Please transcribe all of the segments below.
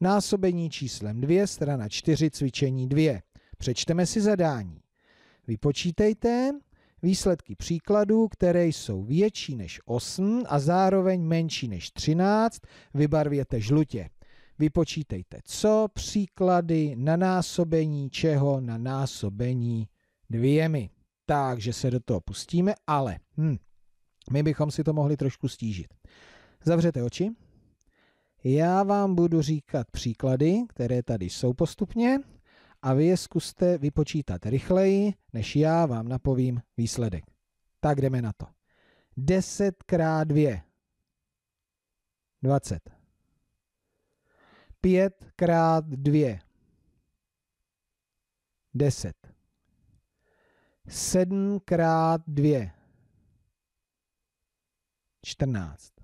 Násobení číslem 2, strana 4, cvičení 2. Přečteme si zadání. Vypočítejte výsledky příkladů, které jsou větší než 8 a zároveň menší než 13, vybarvěte žlutě. Vypočítejte co, příklady, na násobení čeho, na násobení dvěmi. Takže se do toho pustíme, ale hm, my bychom si to mohli trošku stížit. Zavřete oči. Já vám budu říkat příklady, které tady jsou postupně a vy je zkuste vypočítat rychleji, než já vám napovím výsledek. Tak jdeme na to. 10 x 2. 20. 5 x 2. 10. 7 x 2. 14.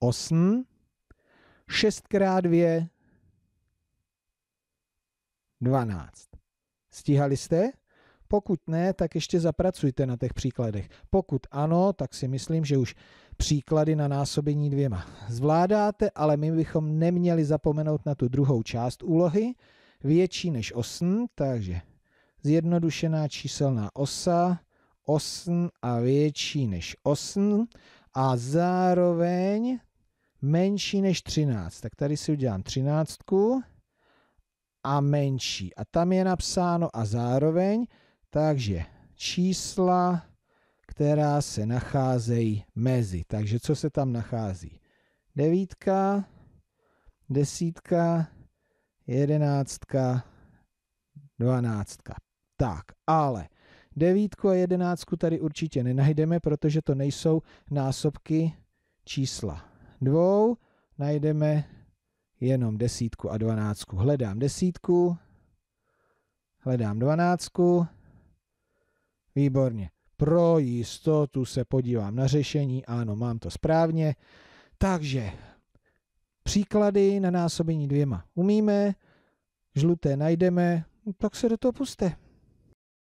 8, 6x2, 12. Stíhali jste? Pokud ne, tak ještě zapracujte na těch příkladech. Pokud ano, tak si myslím, že už příklady na násobení dvěma zvládáte, ale my bychom neměli zapomenout na tu druhou část úlohy, větší než 8, takže zjednodušená číselná osa 8 a větší než 8 a zároveň menší než 13. Tak tady si udělám 13 a menší. A tam je napsáno a zároveň, takže čísla, která se nacházejí mezi. Takže co se tam nachází? Devítka, desítka, jedenáctka, dvanáctka. Tak, ale devítku a jedenáctku tady určitě nenajdeme, protože to nejsou násobky čísla dvou najdeme jenom desítku a dvanáctku. Hledám desítku, hledám dvanáctku, výborně. Pro jistotu se podívám na řešení, ano, mám to správně. Takže příklady na násobení dvěma umíme, žluté najdeme, tak se do toho puste.